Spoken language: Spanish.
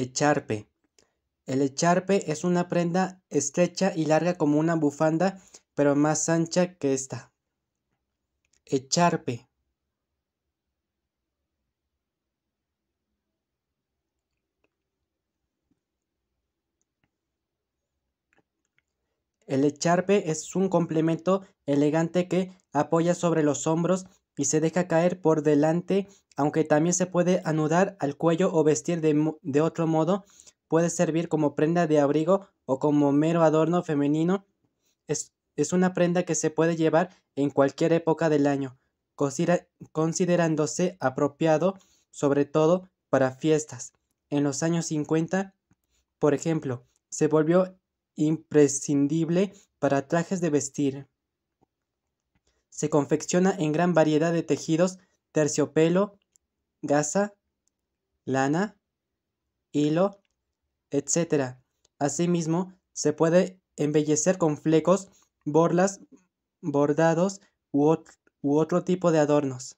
Echarpe. El echarpe es una prenda estrecha y larga como una bufanda, pero más ancha que esta. Echarpe. El echarpe es un complemento elegante que apoya sobre los hombros y se deja caer por delante, aunque también se puede anudar al cuello o vestir de, otro modo, puede servir como prenda de abrigo o como mero adorno femenino. Es, es una prenda que se puede llevar en cualquier época del año, considerándose apropiado sobre todo para fiestas. En los años 50, por ejemplo, se volvió imprescindible para trajes de vestir. Se confecciona en gran variedad de tejidos, terciopelo, gasa, lana, hilo, etc. Asimismo, se puede embellecer con flecos, borlas, bordados u, u otro tipo de adornos.